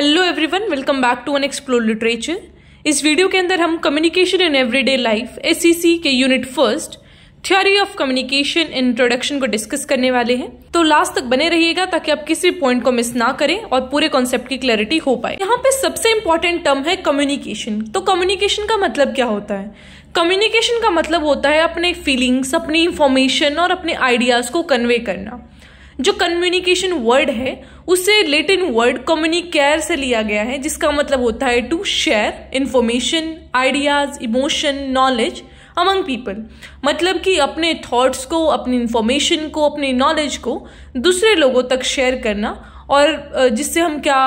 Hello everyone welcome back to unexplored literature इस video के अंदर हम कम्युनिकेशन इन एवरीडे लाइफ एस के unit first theory of communication introduction को डिस्कस करने वाले हैं तो लास्ट तक बने रहिएगा ताकि आप किसी पॉइंट को मिस ना करें और पूरे कॉन्सेप्ट की क्लैरिटी हो पाए यहाँ पे सबसे इम्पोर्टेंट टर्म है कम्युनिकेशन तो कम्युनिकेशन का मतलब क्या होता है कम्युनिकेशन का मतलब होता है अपने फीलिंग्स अपनी इंफॉर्मेशन और अपने आइडियाज को कन्वे करना जो कम्युनिकेशन वर्ड है उसे लेटिन वर्ड कम्युनिकेयर से लिया गया है जिसका मतलब होता है to share information ideas emotion knowledge among people मतलब कि अपने थॉट्स को अपनी इन्फॉर्मेशन को अपनी नॉलेज को दूसरे लोगों तक शेयर करना और जिससे हम क्या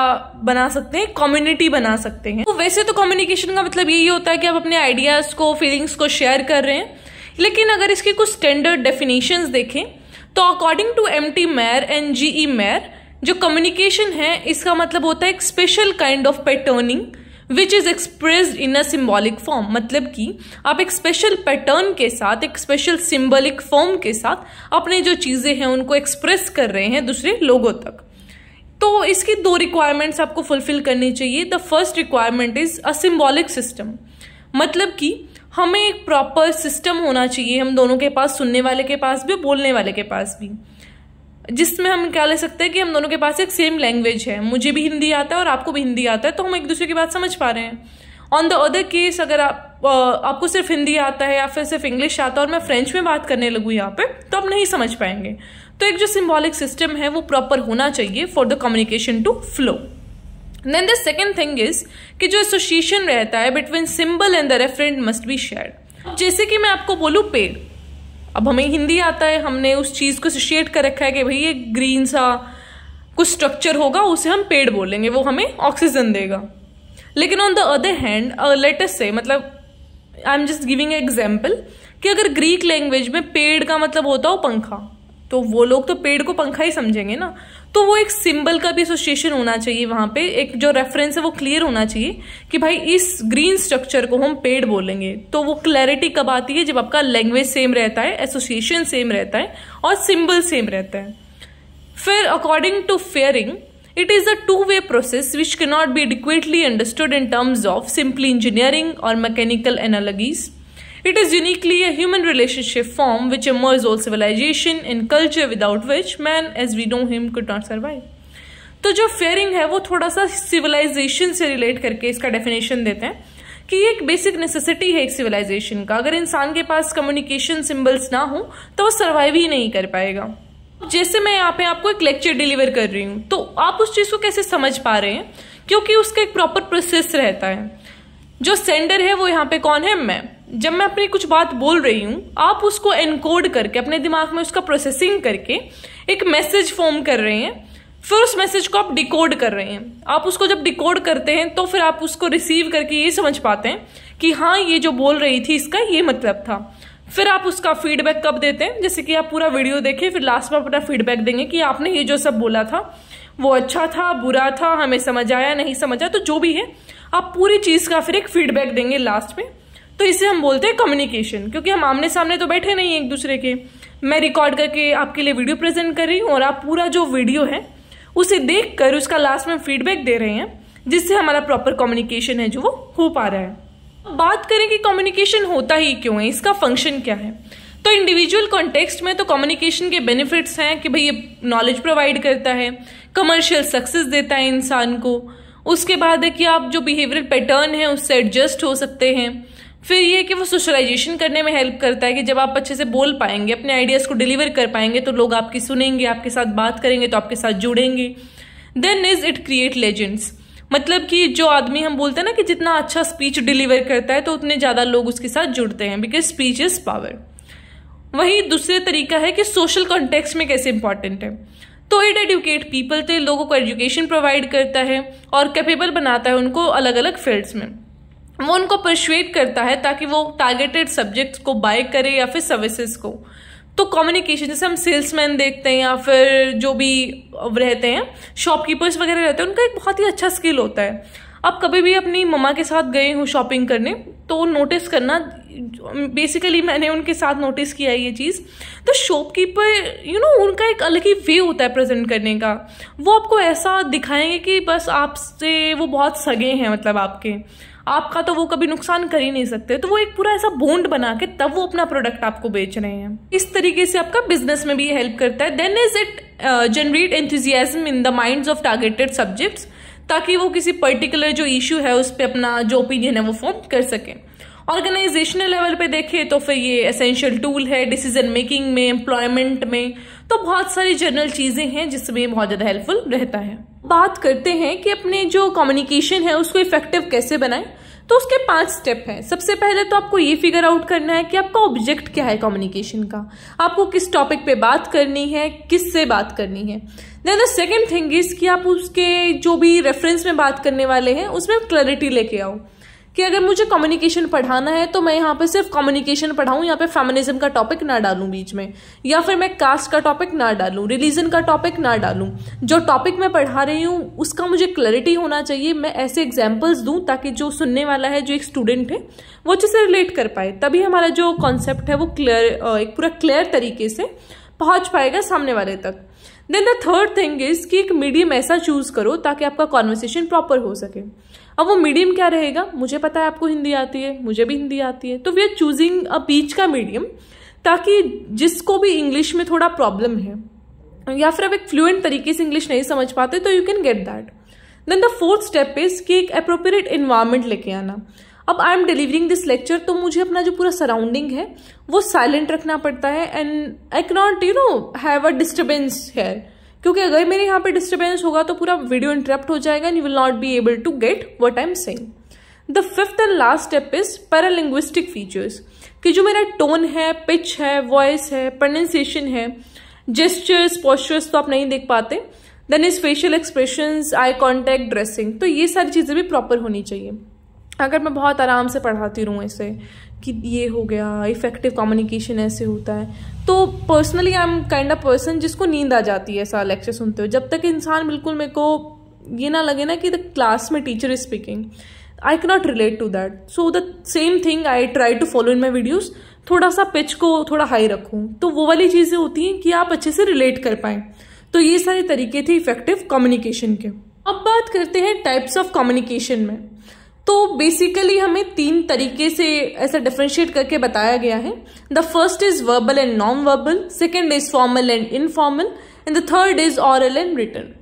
बना सकते हैं कम्युनिटी बना सकते हैं तो वैसे तो कम्युनिकेशन का मतलब यही होता है कि आप अपने आइडियाज़ को फीलिंग्स को शेयर कर रहे हैं लेकिन अगर इसकी कुछ स्टैंडर्ड डेफिनेशंस देखें तो according to M T Myers and G E Myers जो कम्युनिकेशन है इसका मतलब होता है एक special kind of patterning which is expressed in a symbolic form मतलब कि आप एक स्पेशल पैटर्न के साथ एक स्पेशल सिम्बॉलिक फॉर्म के साथ अपने जो चीज़ें हैं उनको एक्सप्रेस कर रहे हैं दूसरे लोगों तक तो इसकी दो रिक्वायरमेंट्स आपको फुलफिल करनी चाहिए the first requirement is a symbolic system मतलब कि हमें एक प्रॉपर सिस्टम होना चाहिए हम दोनों के पास सुनने वाले के पास भी बोलने वाले के पास भी जिसमें हम क्या ले सकते हैं कि हम दोनों के पास एक सेम लैंग्वेज है मुझे भी हिंदी आता है और आपको भी हिंदी आता है तो हम एक दूसरे की बात समझ पा रहे हैं ऑन द अदर केस अगर आप आ, आपको सिर्फ हिंदी आता है या फिर सिर्फ इंग्लिश आता है और मैं फ्रेंच में बात करने लगूँ यहाँ पे तो आप नहीं समझ पाएंगे तो एक जो सिम्बॉलिक सिस्टम है वो प्रॉपर होना चाहिए for the communication to flow then the second thing is कि जो एसोसिएशन रहता है between symbol and the referent must be share जैसे कि मैं आपको बोलूँ पेड़ अब हमें हिंदी आता है हमने उस चीज़ को एसोशिएट कर रखा है कि भाई ये ग्रीन सा कुछ स्ट्रक्चर होगा उसे हम पेड़ बोलेंगे वो हमें ऑक्सीजन देगा लेकिन on the other hand latest से मतलब I am just giving example कि अगर ग्रीक लैंग्वेज में पेड़ का मतलब होता हो पंखा तो वो लोग तो पेड़ को पंखा ही समझेंगे ना तो वो एक सिंबल का भी एसोसिएशन होना चाहिए वहां पे एक जो रेफरेंस है वो क्लियर होना चाहिए कि भाई इस ग्रीन स्ट्रक्चर को हम पेड़ बोलेंगे तो वो क्लैरिटी कब आती है जब आपका लैंग्वेज सेम रहता है एसोसिएशन सेम रहता है और सिंबल सेम रहता है फिर according to Fearing is a two way process which can not be adequately understood in terms of simply engineering और mechanical analogies It is uniquely a human relationship form which immerses all civilization in culture without which man as we know him could not survive. तो जो fairing है वो थोड़ा सा civilisation से relate करके इसका डेफिनेशन देते हैं कि ये एक बेसिक नेसेसिटी है एक सिविलाइजेशन का अगर इंसान के पास कम्युनिकेशन सिंबल्स ना हो तो वो सर्वाइव ही नहीं कर पाएगा जैसे मैं यहाँ पे आपको एक लेक्चर डिलीवर कर रही हूँ तो आप उस चीज़ को कैसे समझ पा रहे हैं क्योंकि उसका एक प्रॉपर प्रोसेस रहता है जो सेंडर है वो यहाँ पे कौन है मैं जब मैं अपनी कुछ बात बोल रही हूँ आप उसको एनकोड करके अपने दिमाग में उसका प्रोसेसिंग करके एक मैसेज फॉर्म कर रहे हैं फिर उस मैसेज को आप डिकोड कर रहे हैं आप उसको जब डिकोड करते हैं तो फिर आप उसको रिसीव करके ये समझ पाते हैं कि हाँ ये जो बोल रही थी इसका ये मतलब था फिर आप उसका फीडबैक कब देते हैं जैसे कि आप पूरा वीडियो देखें फिर लास्ट में अपना फीडबैक देंगे कि आपने ये जो सब बोला था वो अच्छा था बुरा था हमें समझ आया नहीं समझ आया तो जो भी है आप पूरी चीज़ का फिर एक फीडबैक देंगे लास्ट में तो इसे हम बोलते हैं कम्युनिकेशन क्योंकि हम आमने सामने तो बैठे नहीं एक दूसरे के मैं रिकॉर्ड करके आपके लिए वीडियो प्रेजेंट कर रही हूँ और आप पूरा जो वीडियो है उसे देख कर उसका लास्ट में फीडबैक दे रहे हैं जिससे हमारा प्रॉपर कम्युनिकेशन है जो वो हो पा रहा है बात करें कि कम्युनिकेशन होता ही क्यों है इसका फंक्शन क्या है तो इंडिविजुअल कॉन्टेक्स्ट में तो कम्युनिकेशन के बेनिफिट्स हैं कि भाई ये नॉलेज प्रोवाइड करता है कमर्शियल सक्सेस देता है इंसान को उसके बाद है कि आप जो बिहेवियर पैटर्न है उससे एडजस्ट हो सकते हैं फिर ये कि वो सोशलाइजेशन करने में हेल्प करता है कि जब आप अच्छे से बोल पाएंगे अपने आइडियाज़ को डिलीवर कर पाएंगे तो लोग आपकी सुनेंगे आपके साथ बात करेंगे तो आपके साथ जुड़ेंगे then is it create legends मतलब कि जो आदमी हम बोलते हैं ना कि जितना अच्छा स्पीच डिलीवर करता है तो उतने ज़्यादा लोग उसके साथ जुड़ते हैं बिकॉज स्पीच इज़ पावर वही दूसरे तरीका है कि सोशल कॉन्टेक्स्ट में कैसे इंपॉर्टेंट है तो इट एडुकेट पीपल तो लोगों को एजुकेशन प्रोवाइड करता है और कैपेबल बनाता है उनको अलग अलग फील्ड्स में वो उनको परशुएट करता है ताकि वो टारगेटेड सब्जेक्ट्स को बाय करे या फिर सर्विसेज को तो कम्युनिकेशन जैसे हम सेल्समैन देखते हैं या फिर जो भी रहते हैं शॉपकीपर्स वगैरह रहते हैं उनका एक बहुत ही अच्छा स्किल होता है आप कभी भी अपनी मम्मा के साथ गए हो शॉपिंग करने तो नोटिस करना बेसिकली मैंने उनके साथ नोटिस किया है ये चीज़ तो शॉपकीपर यू नो उनका एक अलग ही वे होता है प्रेजेंट करने का वो आपको ऐसा दिखाएंगे कि बस आपसे वो बहुत सगे हैं मतलब आपके आपका तो वो कभी नुकसान कर ही नहीं सकते तो वो एक पूरा ऐसा बोन्ड बना के तब वो अपना प्रोडक्ट आपको बेच रहे हैं इस तरीके से आपका बिजनेस में भी हेल्प करता है then is it generate enthusiasm in the mind of targeted subject ताकि वो किसी पर्टिकुलर जो इश्यू है उस पर अपना जो ओपिनियन है वो फॉर्म कर सकें ऑर्गेनाइजेशनल लेवल पे देखें तो फिर ये एसेंशियल टूल है डिसीजन मेकिंग में एम्प्लॉयमेंट में तो बहुत सारी जनरल चीज़ें हैं जिसमें बहुत ज़्यादा हेल्पफुल रहता है बात करते हैं कि अपने जो कम्युनिकेशन है उसको इफेक्टिव कैसे बनाएं तो उसके पांच स्टेप हैं सबसे पहले तो आपको ये फिगर आउट करना है कि आपका ऑब्जेक्ट क्या है कम्युनिकेशन का आपको किस टॉपिक पे बात करनी है किस से बात करनी है then the second thing is कि आप उसके जो भी रेफरेंस में बात करने वाले हैं उसमें क्लैरिटी लेके आओ कि अगर मुझे कम्युनिकेशन पढ़ाना है तो मैं यहाँ पे सिर्फ कम्युनिकेशन पढ़ाऊँ यहाँ पे फेमिनिज्म का टॉपिक ना डालूँ बीच में या फिर मैं कास्ट का टॉपिक ना डालूँ रिलीजन का टॉपिक ना डालूँ जो टॉपिक मैं पढ़ा रही हूँ उसका मुझे क्लैरिटी होना चाहिए मैं ऐसे एग्जाम्पल्स दूँ ताकि जो सुनने वाला है जो एक स्टूडेंट है वो जिससे रिलेट कर पाए तभी हमारा जो कॉन्सेप्ट है वो क्लियर एक पूरा क्लियर तरीके से पहुंच पाएगा सामने वाले तक then the third thing is कि एक मीडियम ऐसा चूज करो ताकि आपका कॉन्वर्सेशन प्रॉपर हो सके अब वो मीडियम क्या रहेगा मुझे पता है आपको हिंदी आती है मुझे भी हिंदी आती है तो वी आर चूजिंग अ बीच का मीडियम ताकि जिसको भी इंग्लिश में थोड़ा प्रॉब्लम है या फिर आप एक फ्लुएंट तरीके से इंग्लिश नहीं समझ पाते तो you can get that then the fourth step is कि एक अप्रोप्रिएट इन्वायरमेंट लेके आना अब I am delivering this lecture तो मुझे अपना जो पूरा सराउंडिंग है वो साइलेंट रखना पड़ता है and I cannot you know have a disturbance here क्योंकि अगर मेरे यहाँ पे डिस्टर्बेंस होगा तो पूरा वीडियो इंटरप्ट हो जाएगा and you will not be able to get what I am saying the fifth and last step is paralinguistic features कि जो मेरा टोन है पिच है वॉइस है प्रोनाउंसिएशन है जेस्चर्स पॉस्चर्स तो आप नहीं देख पाते then is facial expression eye contact dressing तो ये सारी चीज़ें भी प्रॉपर होनी चाहिए अगर मैं बहुत आराम से पढ़ाती रहूँ इसे कि ये हो गया इफेक्टिव कम्युनिकेशन ऐसे होता है तो personally I am kind of person जिसको नींद आ जाती है ऐसा लेक्चर सुनते हो जब तक इंसान बिल्कुल मेरे को ये ना लगे ना कि द क्लास में teacher is speaking I can not relate to that so the same thing I try to follow in my videos थोड़ा सा पिच को थोड़ा हाई रखूँ तो वो वाली चीज़ें होती हैं कि आप अच्छे से रिलेट कर पाएं तो ये सारे तरीके थे इफेक्टिव कम्युनिकेशन के अब बात करते हैं टाइप्स ऑफ कम्युनिकेशन में तो बेसिकली हमें तीन तरीके से ऐसा डिफ्रेंशिएट करके बताया गया है the first is verbal and non verbal second is formal and informal and the third is oral and written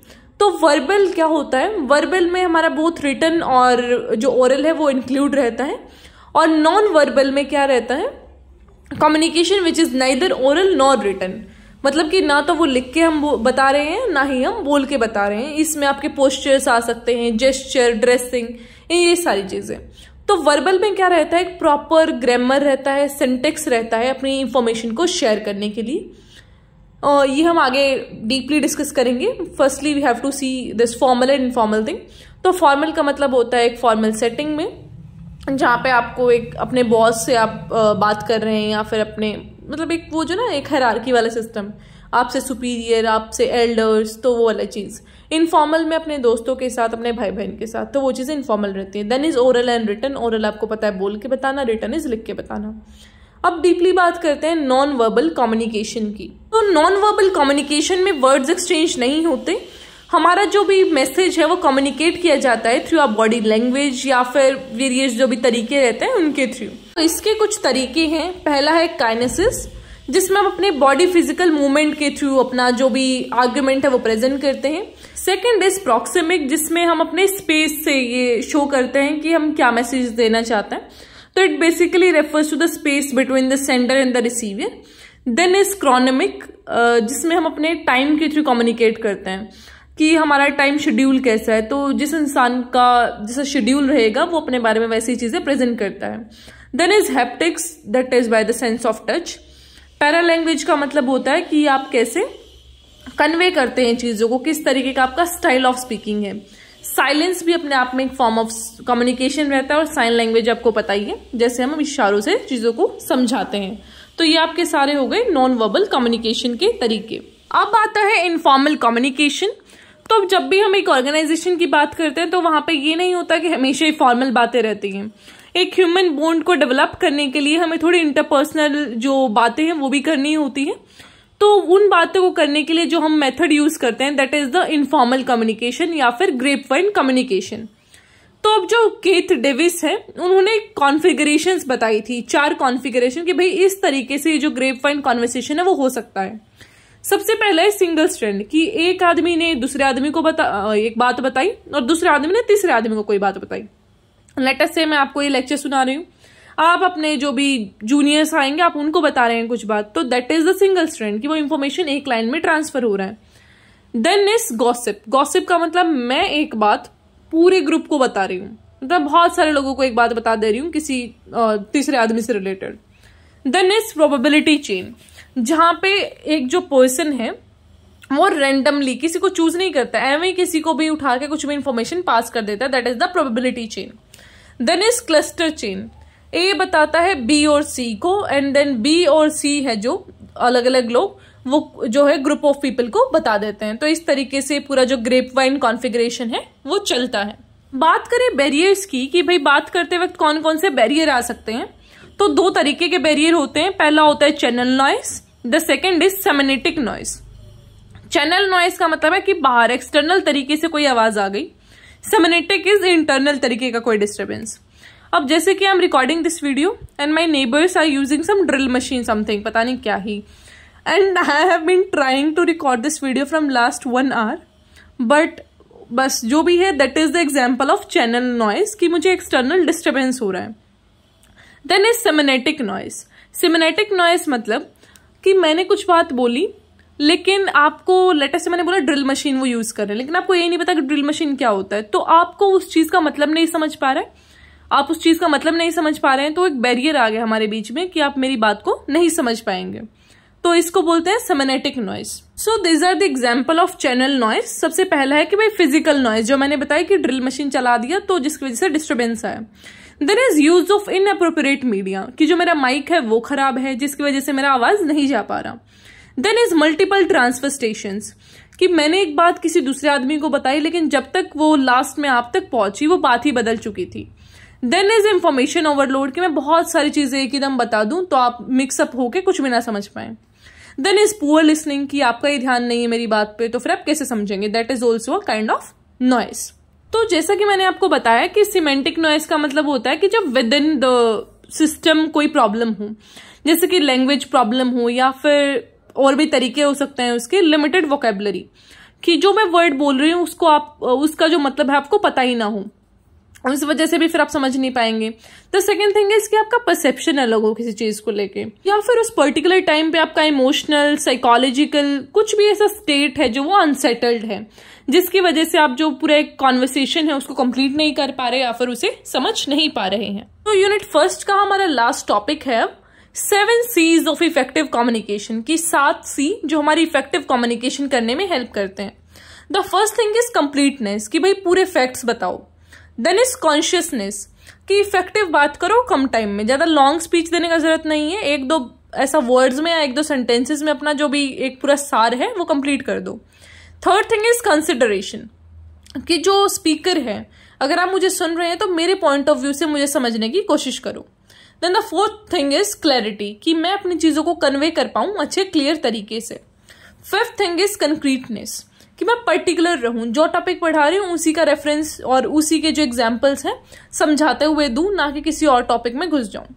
तो वर्बल क्या होता है वर्बल में हमारा बोथ रिटर्न और जो ओरल है वो इंक्लूड रहता है और नॉन वर्बल में क्या रहता है communication which is neither oral nor written मतलब कि ना तो वो लिख के हम बता रहे हैं ना ही हम बोल के बता रहे हैं इसमें आपके पोस्चर्स आ सकते हैं जेस्चर ड्रेसिंग ये सारी चीज़ें तो वर्बल में क्या रहता है एक प्रॉपर ग्रामर रहता है सिंटेक्स रहता है अपनी इंफॉर्मेशन को शेयर करने के लिए और ये हम आगे डीपली डिस्कस करेंगे firstly we have to see this formal and informal thing तो फॉर्मल का मतलब होता है एक फॉर्मल सेटिंग में जहाँ पे आपको एक अपने बॉस से आप बात कर रहे हैं या फिर अपने मतलब एक वो जो ना एक हरारकी वाला सिस्टम आपसे सुपीरियर आपसे एल्डर्स तो वो वाला चीज़ इनफॉर्मल में अपने दोस्तों के साथ अपने भाई बहन के साथ तो वो चीज़ें इनफॉर्मल रहती हैं then is oral and written oral आपको पता है बोल के बताना रिटर्न इज़ लिख के बताना अब डीपली बात करते हैं नॉन वर्बल कम्युनिकेशन की तो नॉन वर्बल कम्युनिकेशन में वर्ड्स एक्सचेंज नहीं होते हमारा जो भी मैसेज है वो कम्युनिकेट किया जाता है थ्रू आर बॉडी लैंग्वेज या फिर वेरियस जो भी तरीके रहते हैं उनके थ्रू तो इसके कुछ तरीके हैं पहला है काइनेसिस जिसमें हम अपने बॉडी फिजिकल मूवमेंट के थ्रू अपना जो भी आर्ग्यूमेंट है वो प्रेजेंट करते हैं सेकेंड इज प्रॉक्सिमिक जिसमें हम अपने स्पेस से ये शो करते हैं कि हम क्या मैसेज देना चाहते हैं तो it basically refers to the space between the sender and the receiver then is chronemics जिसमें हम अपने टाइम के थ्रू कम्युनिकेट करते हैं कि हमारा टाइम शेड्यूल कैसा है तो जिस इंसान का जैसा शेड्यूल रहेगा वो अपने बारे में वैसी चीज़ें प्रेजेंट करता है then is haptics that is by the sense of touch paralanguage का मतलब होता है कि आप कैसे कन्वे करते हैं चीज़ों को किस तरीके का आपका स्टाइल ऑफ स्पीकिंग है साइलेंस भी अपने आप में एक फॉर्म ऑफ कम्युनिकेशन रहता है और साइन लैंग्वेज आपको पता ही है जैसे हम इशारों से चीज़ों को समझाते हैं तो ये आपके सारे हो गए नॉन वर्बल कम्युनिकेशन के तरीके अब आता है इनफॉर्मल कम्युनिकेशन तो जब भी हम एक ऑर्गेनाइजेशन की बात करते हैं तो वहां पे ये नहीं होता कि हमेशा ही फॉर्मल बातें रहती हैं एक ह्यूमन बॉन्ड को डेवलप करने के लिए हमें थोड़ी इंटरपर्सनल जो बातें हैं वो भी करनी होती है तो उन बातों को करने के लिए जो हम मेथड यूज करते हैं that is the informal communication या फिर ग्रेप वाइन कम्युनिकेशन तो अब जो केथ डेविस है उन्होंने कॉन्फ़िगरेशन बताई थी चार कॉन्फ़िगरेशन कि भाई इस तरीके से जो ग्रेप वाइन कॉन्वर्सेशन है वो हो सकता है सबसे पहला है सिंगल स्टैंड कि एक आदमी ने दूसरे आदमी को बता एक बात बताई और दूसरे आदमी ने तीसरे आदमी को कोई बात बताई लेटेस्ट से मैं आपको ये लेक्चर सुना रही हूँ आप अपने जो भी जूनियर्स आएंगे आप उनको बता रहे हैं कुछ बात तो that is the single strand कि वो इन्फॉर्मेशन एक लाइन में ट्रांसफर हो रहा है देन इज गॉसिप गॉसिप का मतलब मैं एक बात पूरे ग्रुप को बता रही हूँ मतलब बहुत सारे लोगों को एक बात बता दे रही हूँ किसी तीसरे आदमी से related then is probability chain जहाँ पे एक जो पर्सन है वो रेंडमली किसी को चूज नहीं करता एवं किसी को भी उठा के कुछ भी इंफॉर्मेशन पास कर देता है that is the probability chain then is cluster chain A बताता है बी और सी को एंड देन बी और सी है जो अलग अलग लोग वो जो है ग्रुप ऑफ पीपल को बता देते हैं तो इस तरीके से पूरा जो ग्रेप वाइन कॉन्फिग्रेशन है वो चलता है बात करें बैरियर्स की कि भाई बात करते वक्त कौन कौन से बैरियर आ सकते हैं तो दो तरीके के बैरियर होते हैं पहला होता है channel noise the second is semantic noise channel noise का मतलब है कि बाहर एक्सटर्नल तरीके से कोई आवाज आ गई सेमनेटिक इज इंटरनल तरीके का कोई डिस्टर्बेंस अब जैसे कि I am recording this video and my neighbours are using some drill machine something पता नहीं क्या ही and I have been trying to record this video from last one hour but बस जो भी है that is the example of channel noise कि मुझे एक्सटर्नल डिस्टर्बेंस हो रहा है then is semantic noise semantic noise मतलब कि मैंने कुछ बात बोली लेकिन आपको लेटेस्ट मैंने बोला ड्रिल मशीन वो यूज कर रहे हैं लेकिन आपको ये नहीं पता कि ड्रिल मशीन क्या होता है तो आपको उस चीज का मतलब नहीं समझ पा रहा है आप उस चीज का मतलब नहीं समझ पा रहे हैं तो एक बैरियर आ गया हमारे बीच में कि आप मेरी बात को नहीं समझ पाएंगे तो इसको बोलते हैं semantic noise so these are the example of channel noise सबसे पहला है कि भाई फिजिकल नॉइज जो मैंने बताया कि ड्रिल मशीन चला दिया तो जिसकी वजह से डिस्टर्बेंस आया there is use of inappropriate media कि जो मेरा माइक है वो खराब है जिसकी वजह से मेरा आवाज नहीं जा पा रहा then is multiple transfer station कि मैंने एक बात किसी दूसरे आदमी को बताई लेकिन जब तक वो लास्ट में आप तक पहुंची वो बात ही बदल चुकी थी देन इज इंफॉर्मेशन ओवरलोड कि मैं बहुत सारी चीज़ें एक एकदम बता दूं तो आप मिक्सअप होके कुछ भी ना समझ पाए देन इज पुअर लिसनिंग कि आपका ही ध्यान नहीं है मेरी बात पे तो फिर आप कैसे समझेंगे that is also a kind of noise तो जैसा कि मैंने आपको बताया कि सिमेंटिक नॉइस का मतलब होता है कि जब विद इन द सिस्टम कोई प्रॉब्लम हो जैसे कि लैंग्वेज प्रॉब्लम हो या फिर और भी तरीके हो सकते हैं उसके लिमिटेड वोकेबलरी कि जो मैं वर्ड बोल रही हूँ उसको आप उसका जो मतलब है आपको पता ही ना हो उस वजह से भी फिर आप समझ नहीं पाएंगे द सेकेंड थिंग इज कि आपका परसेप्शन अलग हो किसी चीज को लेके या फिर उस पर्टिकुलर टाइम पे आपका इमोशनल साइकोलॉजिकल कुछ भी ऐसा स्टेट है जो वो अनसेटल्ड है जिसकी वजह से आप जो पूरे कॉन्वर्सेशन है उसको कंप्लीट नहीं कर पा रहे या फिर उसे समझ नहीं पा रहे हैं तो यूनिट फर्स्ट का हमारा लास्ट टॉपिक है seven Cs of effective communication की सात सी जो हमारी इफेक्टिव कम्युनिकेशन करने में हेल्प करते हैं the first thing is completeness कि भाई पूरे फैक्ट्स बताओ देन इज कॉन्शियसनेस कि इफेक्टिव बात करो कम टाइम में ज़्यादा लॉन्ग स्पीच देने का जरूरत नहीं है एक दो ऐसा वर्ड्स में या एक दो सेंटेंसेस में अपना जो भी एक पूरा सार है वो कंप्लीट कर दो थर्ड थिंग इज कंसिडरेशन कि जो स्पीकर है अगर आप मुझे सुन रहे हैं तो मेरे पॉइंट ऑफ व्यू से मुझे समझने की कोशिश करो then the fourth thing is clarity कि मैं अपनी चीज़ों को कन्वे कर पाऊं अच्छे क्लियर तरीके से फिफ्थ थिंग इज कंक्रीटनेस कि मैं पर्टिकुलर रहूं जो टॉपिक पढ़ा रही हूँ उसी का रेफरेंस और उसी के जो एग्जाम्पल्स हैं समझाते हुए दू ना कि किसी और टॉपिक में घुस जाऊं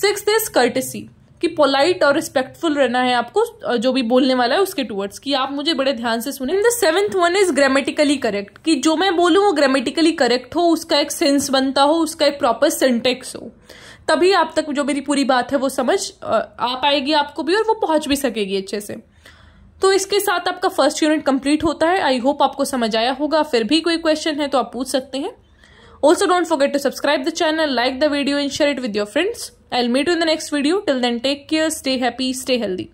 सिक्स इज कर्टसी कि पोलाइट और रिस्पेक्टफुल रहना है आपको जो भी बोलने वाला है उसके टूवर्ड्स कि आप मुझे बड़े ध्यान से सुने the seventh one is grammatically correct कि जो मैं बोलूँ वो ग्रामेटिकली करेक्ट हो उसका एक सेंस बनता हो उसका एक प्रॉपर सेंटेक्स हो तभी आप तक जो मेरी पूरी बात है वो समझ आ पाएगी आपको भी और वो पहुंच भी सकेगी अच्छे से तो इसके साथ आपका फर्स्ट यूनिट कंप्लीट होता है आई होप आपको समझ आया होगा फिर भी कोई क्वेश्चन है तो आप पूछ सकते हैं also don't forget to subscribe the channel like the video and share it with your friends I meet in the next video till then take care stay happy stay healthy